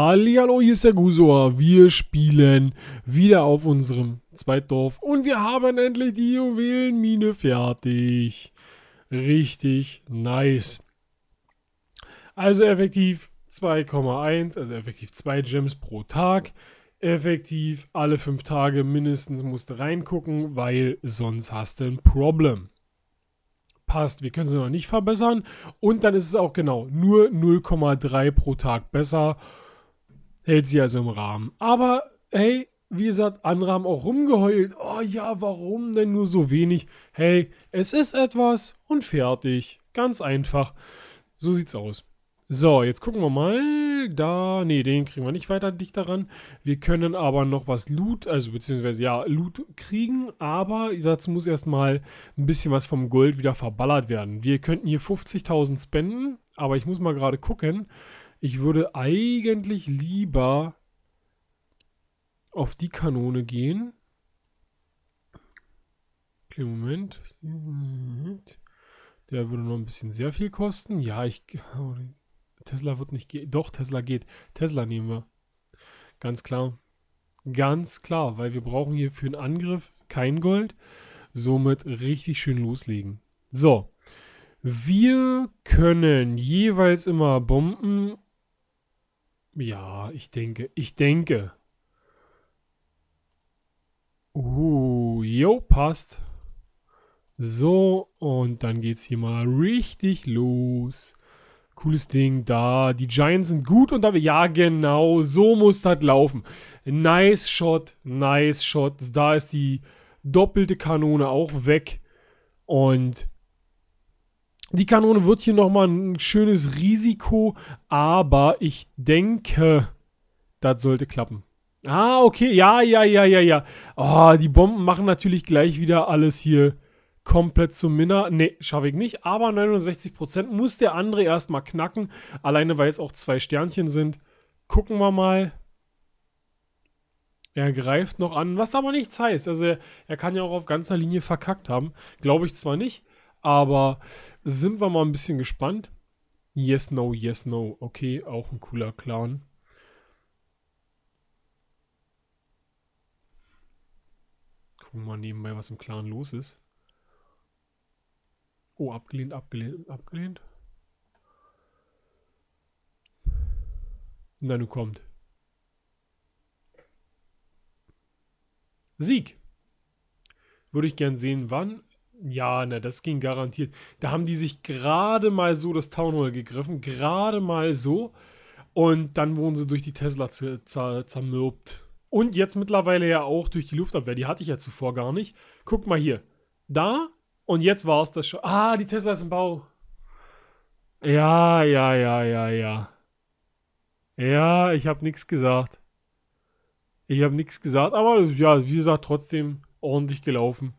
Hallihallo, hier ist der Gusor. Wir spielen wieder auf unserem Zweitdorf und wir haben endlich die Juwelenmine fertig. Richtig nice. Also effektiv 2,1, also effektiv 2 Gems pro Tag. Effektiv alle 5 Tage mindestens musst du reingucken, weil sonst hast du ein Problem passt. Wir können sie noch nicht verbessern. Und dann ist es auch genau nur 0,3 pro Tag besser hält sie also im Rahmen. Aber hey, wie gesagt, andere haben auch rumgeheult. Oh ja, warum denn nur so wenig? Hey, es ist etwas und fertig. Ganz einfach. So sieht's aus. So, jetzt gucken wir mal. Da, nee, den kriegen wir nicht weiter dicht daran. Wir können aber noch was Loot, also beziehungsweise ja, Loot kriegen, aber dazu muss erstmal ein bisschen was vom Gold wieder verballert werden. Wir könnten hier 50.000 spenden, aber ich muss mal gerade gucken. Ich würde eigentlich lieber auf die Kanone gehen. Okay, Moment. Der würde noch ein bisschen sehr viel kosten. Ja, ich... Oh, Tesla wird nicht gehen. Doch, Tesla geht. Tesla nehmen wir. Ganz klar. Ganz klar, weil wir brauchen hier für einen Angriff kein Gold. Somit richtig schön loslegen. So. Wir können jeweils immer Bomben ja, ich denke, ich denke. Uh, jo, passt. So, und dann geht's hier mal richtig los. Cooles Ding da. Die Giants sind gut und da Ja, genau. So muss das laufen. Nice Shot. Nice Shot. Da ist die doppelte Kanone auch weg. Und die Kanone wird hier nochmal ein schönes Risiko, aber ich denke, das sollte klappen. Ah, okay, ja, ja, ja, ja, ja. Oh, die Bomben machen natürlich gleich wieder alles hier komplett zum Minna. Ne, schaffe ich nicht, aber 69% muss der andere erstmal knacken. Alleine, weil jetzt auch zwei Sternchen sind. Gucken wir mal. Er greift noch an, was aber nichts heißt. Also er, er kann ja auch auf ganzer Linie verkackt haben. Glaube ich zwar nicht, aber sind wir mal ein bisschen gespannt. Yes, no, yes, no. Okay, auch ein cooler Clown. Gucken wir mal nebenbei, was im Clan los ist. Oh, abgelehnt, abgelehnt, abgelehnt. Na, nun kommt. Sieg. Würde ich gern sehen, wann ja, ne, das ging garantiert. Da haben die sich gerade mal so das Town Hall gegriffen, gerade mal so. Und dann wurden sie durch die Tesla zermürbt. Und jetzt mittlerweile ja auch durch die Luftabwehr. Die hatte ich ja zuvor gar nicht. Guck mal hier. Da und jetzt war es das schon. Ah, die Tesla ist im Bau. Ja, ja, ja, ja, ja. Ja, ich habe nichts gesagt. Ich habe nichts gesagt, aber ja, wie gesagt, trotzdem ordentlich gelaufen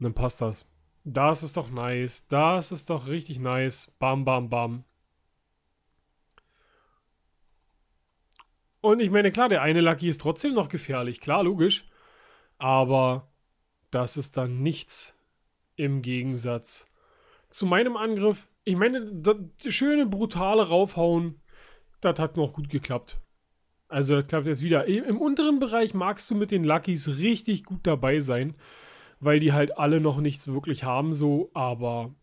dann passt das. Das ist doch nice. Das ist doch richtig nice. Bam, bam, bam. Und ich meine, klar, der eine Lucky ist trotzdem noch gefährlich. Klar, logisch. Aber das ist dann nichts im Gegensatz zu meinem Angriff. Ich meine, das schöne, brutale Raufhauen, das hat noch gut geklappt. Also das klappt jetzt wieder. Im unteren Bereich magst du mit den Luckys richtig gut dabei sein weil die halt alle noch nichts wirklich haben, so, aber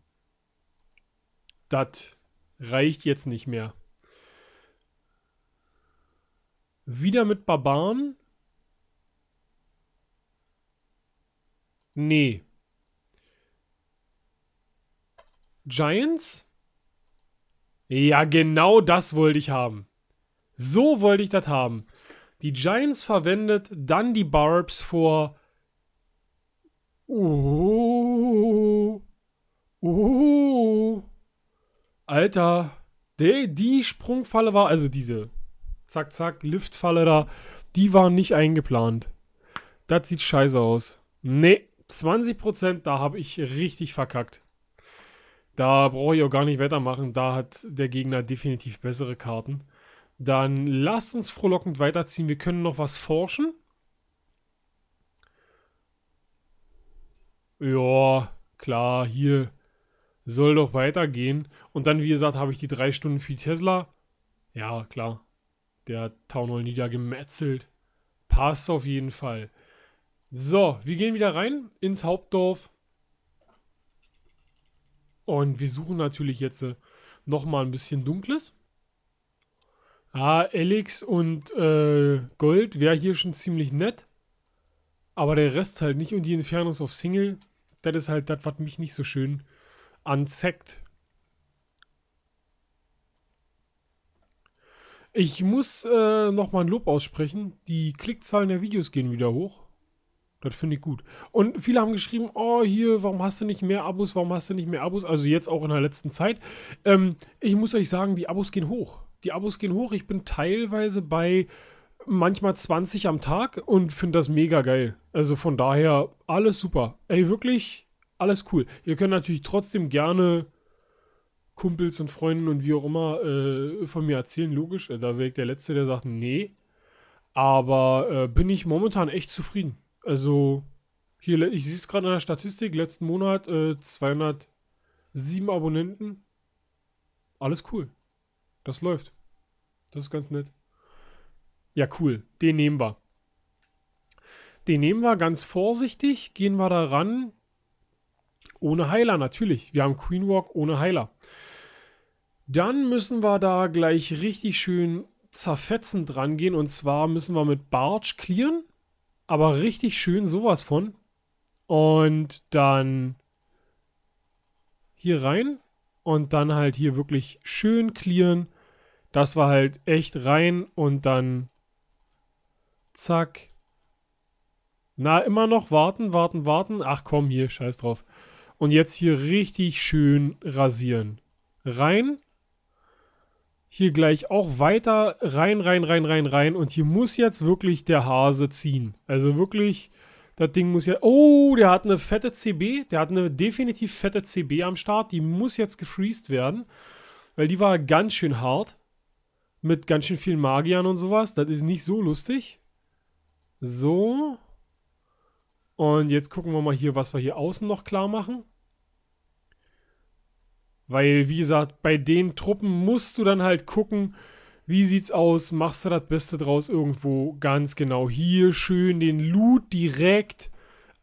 das reicht jetzt nicht mehr. Wieder mit Barbaren? Nee. Giants? Ja, genau das wollte ich haben. So wollte ich das haben. Die Giants verwendet dann die Barbs vor Oh. Oh. Alter. Die, die Sprungfalle war, also diese zack, zack, Liftfalle da, die war nicht eingeplant. Das sieht scheiße aus. Nee, 20%, da habe ich richtig verkackt. Da brauche ich auch gar nicht weitermachen. Da hat der Gegner definitiv bessere Karten. Dann lasst uns frohlockend weiterziehen. Wir können noch was forschen. ja, klar, hier soll doch weitergehen. Und dann, wie gesagt, habe ich die drei Stunden für Tesla. Ja, klar. Der Town Hall niedergemetzelt. Passt auf jeden Fall. So, wir gehen wieder rein ins Hauptdorf. Und wir suchen natürlich jetzt äh, nochmal ein bisschen Dunkles. Ah, Elix und äh, Gold wäre hier schon ziemlich nett. Aber der Rest halt nicht. Und die Infernos auf Single das ist halt das, was mich nicht so schön anzeckt. Ich muss äh, nochmal ein Lob aussprechen. Die Klickzahlen der Videos gehen wieder hoch. Das finde ich gut. Und viele haben geschrieben, oh, hier, warum hast du nicht mehr Abos, warum hast du nicht mehr Abos? Also jetzt auch in der letzten Zeit. Ähm, ich muss euch sagen, die Abos gehen hoch. Die Abos gehen hoch. Ich bin teilweise bei manchmal 20 am Tag und finde das mega geil. Also von daher alles super. Ey, wirklich alles cool. Ihr könnt natürlich trotzdem gerne Kumpels und Freunden und wie auch immer äh, von mir erzählen, logisch. Da wäre ich der Letzte, der sagt, nee. Aber äh, bin ich momentan echt zufrieden. Also, hier, ich sehe es gerade in der Statistik, letzten Monat äh, 207 Abonnenten. Alles cool. Das läuft. Das ist ganz nett. Ja, cool. Den nehmen wir. Den nehmen wir ganz vorsichtig, gehen wir da ran. Ohne Heiler natürlich. Wir haben Queen Walk ohne Heiler. Dann müssen wir da gleich richtig schön zerfetzend gehen. Und zwar müssen wir mit Barge clearen. Aber richtig schön sowas von. Und dann hier rein. Und dann halt hier wirklich schön clearen. Das war halt echt rein. Und dann Zack. Na, immer noch warten, warten, warten. Ach komm, hier, scheiß drauf. Und jetzt hier richtig schön rasieren. Rein. Hier gleich auch weiter rein, rein, rein, rein, rein. Und hier muss jetzt wirklich der Hase ziehen. Also wirklich, das Ding muss ja... Oh, der hat eine fette CB. Der hat eine definitiv fette CB am Start. Die muss jetzt gefreezed werden. Weil die war ganz schön hart. Mit ganz schön vielen Magiern und sowas. Das ist nicht so lustig. So. Und jetzt gucken wir mal hier, was wir hier außen noch klar machen. Weil, wie gesagt, bei den Truppen musst du dann halt gucken, wie sieht's aus, machst du das Beste draus irgendwo ganz genau. Hier schön den Loot direkt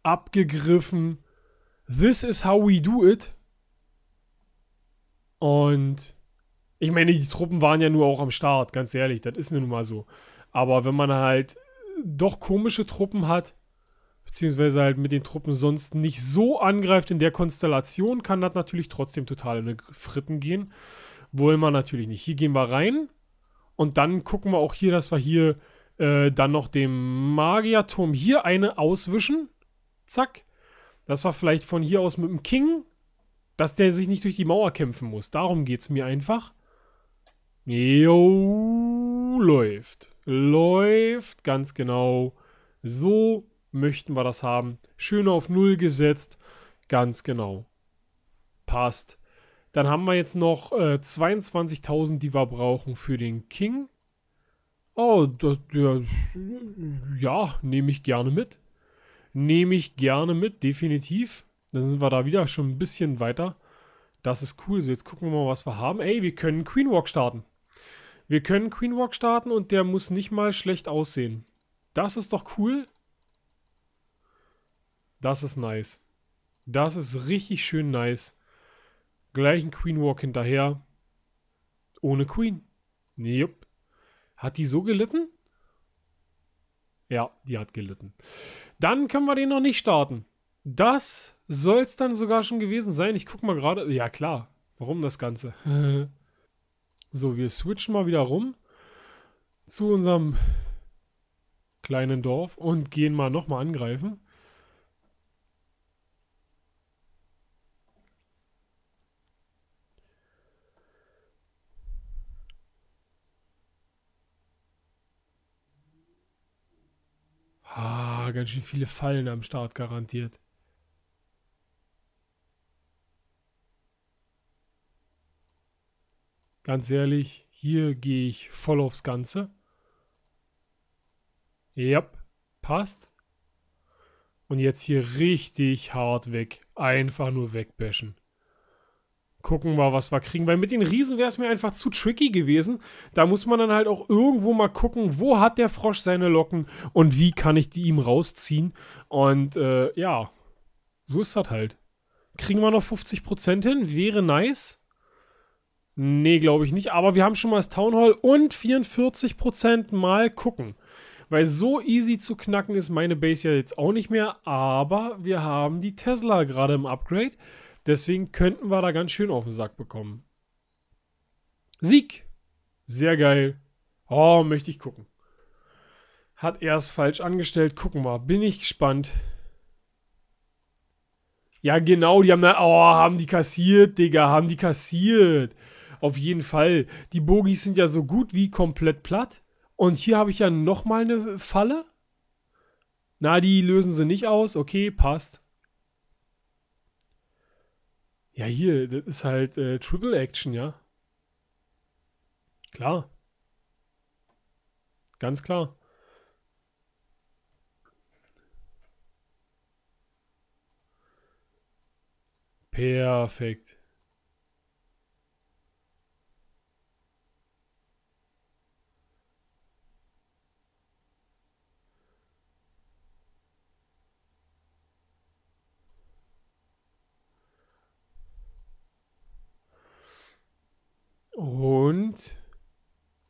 abgegriffen. This is how we do it. Und ich meine, die Truppen waren ja nur auch am Start, ganz ehrlich, das ist nun mal so. Aber wenn man halt doch komische Truppen hat, beziehungsweise halt mit den Truppen sonst nicht so angreift in der Konstellation, kann das natürlich trotzdem total in den Fritten gehen. Wollen wir natürlich nicht. Hier gehen wir rein und dann gucken wir auch hier, dass wir hier äh, dann noch dem Magierturm hier eine auswischen. Zack. Das war vielleicht von hier aus mit dem King, dass der sich nicht durch die Mauer kämpfen muss. Darum geht es mir einfach. Jo läuft. Läuft, ganz genau. So möchten wir das haben. Schön auf Null gesetzt, ganz genau. Passt. Dann haben wir jetzt noch äh, 22.000, die wir brauchen für den King. Oh, das, ja, ja nehme ich gerne mit. Nehme ich gerne mit, definitiv. Dann sind wir da wieder schon ein bisschen weiter. Das ist cool. So, jetzt gucken wir mal, was wir haben. Ey, wir können Queen Walk starten. Wir können Queen Walk starten und der muss nicht mal schlecht aussehen. Das ist doch cool. Das ist nice. Das ist richtig schön nice. Gleich ein Queen Walk hinterher. Ohne Queen. Jupp. Hat die so gelitten? Ja, die hat gelitten. Dann können wir den noch nicht starten. Das soll es dann sogar schon gewesen sein. Ich guck mal gerade. Ja, klar. Warum das Ganze? So, wir switchen mal wieder rum zu unserem kleinen Dorf und gehen mal nochmal angreifen. Ah, ganz schön viele Fallen am Start garantiert. Ganz ehrlich, hier gehe ich voll aufs Ganze. Ja, yep, passt. Und jetzt hier richtig hart weg. Einfach nur wegbashen. Gucken wir, was wir kriegen. Weil mit den Riesen wäre es mir einfach zu tricky gewesen. Da muss man dann halt auch irgendwo mal gucken, wo hat der Frosch seine Locken und wie kann ich die ihm rausziehen. Und äh, ja, so ist das halt. Kriegen wir noch 50% hin? Wäre nice. Nee, glaube ich nicht. Aber wir haben schon mal das Town Hall und 44% mal gucken. Weil so easy zu knacken ist meine Base ja jetzt auch nicht mehr. Aber wir haben die Tesla gerade im Upgrade. Deswegen könnten wir da ganz schön auf den Sack bekommen. Sieg. Sehr geil. Oh, möchte ich gucken. Hat er es falsch angestellt? Gucken wir. Bin ich gespannt. Ja, genau. Die haben da... Oh, haben die kassiert, Digga. Haben die kassiert auf jeden Fall. Die Bogies sind ja so gut wie komplett platt. Und hier habe ich ja nochmal eine Falle. Na, die lösen sie nicht aus. Okay, passt. Ja, hier, das ist halt äh, Triple Action, ja. Klar. Ganz klar. Perfekt.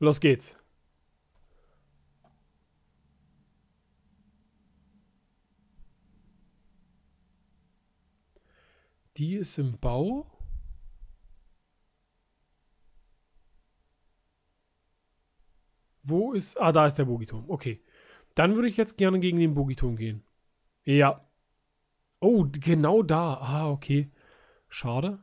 Los geht's. Die ist im Bau. Wo ist... Ah, da ist der Bogiturm. Okay. Dann würde ich jetzt gerne gegen den Bogiturm gehen. Ja. Oh, genau da. Ah, okay. Schade.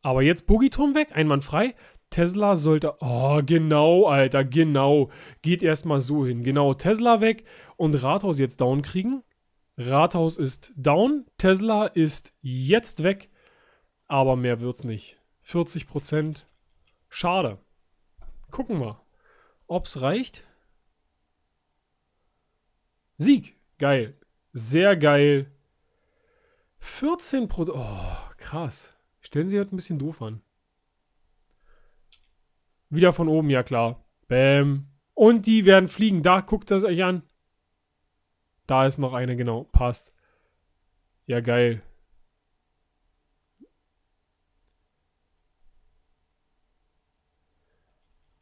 Aber jetzt Bogiturm weg. Einwandfrei. Tesla sollte. Oh, genau, Alter, genau. Geht erstmal so hin. Genau, Tesla weg und Rathaus jetzt down kriegen. Rathaus ist down. Tesla ist jetzt weg. Aber mehr wird's nicht. 40 Prozent. Schade. Gucken wir, ob's reicht. Sieg. Geil. Sehr geil. 14 Prozent. Oh, krass. Stellen Sie halt ein bisschen doof an. Wieder von oben, ja klar. Bäm. Und die werden fliegen. Da, guckt das euch an. Da ist noch eine, genau. Passt. Ja, geil.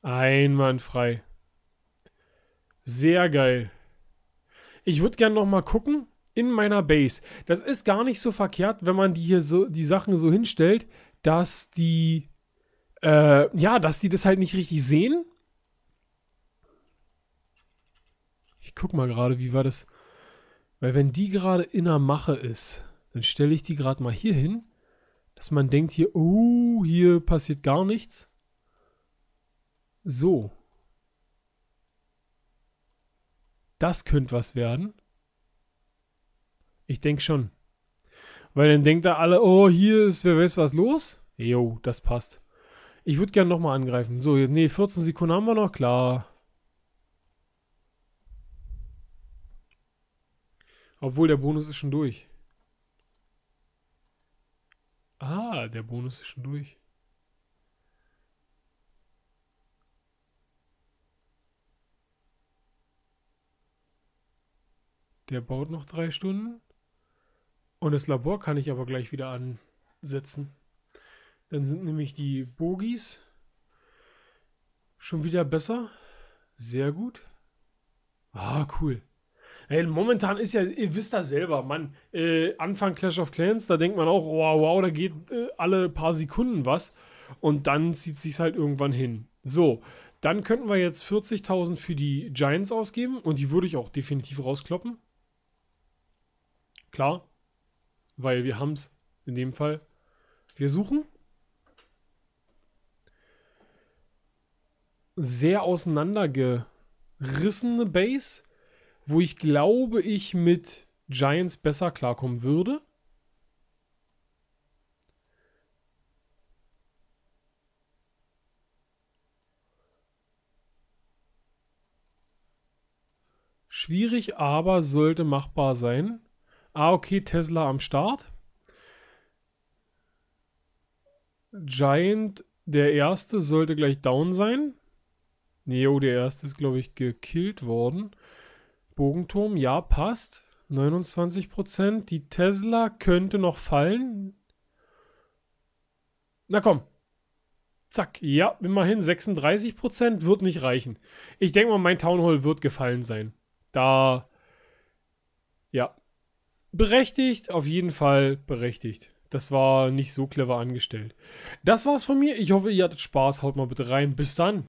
Einwandfrei. Sehr geil. Ich würde gerne nochmal gucken in meiner Base. Das ist gar nicht so verkehrt, wenn man die hier so, die Sachen so hinstellt, dass die äh, ja, dass die das halt nicht richtig sehen. Ich guck mal gerade, wie war das? Weil wenn die gerade in der Mache ist, dann stelle ich die gerade mal hier hin, dass man denkt hier, oh, hier passiert gar nichts. So. Das könnte was werden. Ich denke schon. Weil dann denkt da alle, oh, hier ist, wer weiß was los. Jo, das passt. Ich würde gerne nochmal angreifen. So, nee, 14 Sekunden haben wir noch, klar. Obwohl, der Bonus ist schon durch. Ah, der Bonus ist schon durch. Der baut noch drei Stunden. Und das Labor kann ich aber gleich wieder ansetzen. Dann sind nämlich die Bogies schon wieder besser. Sehr gut. Ah, cool. Hey, momentan ist ja, ihr wisst das selber, Mann. Äh, Anfang Clash of Clans, da denkt man auch, wow, oh, wow, da geht äh, alle paar Sekunden was. Und dann zieht es sich halt irgendwann hin. So, dann könnten wir jetzt 40.000 für die Giants ausgeben und die würde ich auch definitiv rauskloppen. Klar, weil wir haben es in dem Fall. Wir suchen. sehr auseinandergerissene Base, wo ich glaube, ich mit Giants besser klarkommen würde. Schwierig, aber sollte machbar sein. Ah, okay, Tesla am Start. Giant, der erste, sollte gleich down sein. Neo, der erste, ist, glaube ich, gekillt worden. Bogenturm, ja, passt. 29%. Die Tesla könnte noch fallen. Na komm. Zack. Ja, immerhin 36% wird nicht reichen. Ich denke mal, mein Town Hall wird gefallen sein. Da. Ja. Berechtigt, auf jeden Fall berechtigt. Das war nicht so clever angestellt. Das war's von mir. Ich hoffe, ihr hattet Spaß. Haut mal bitte rein. Bis dann.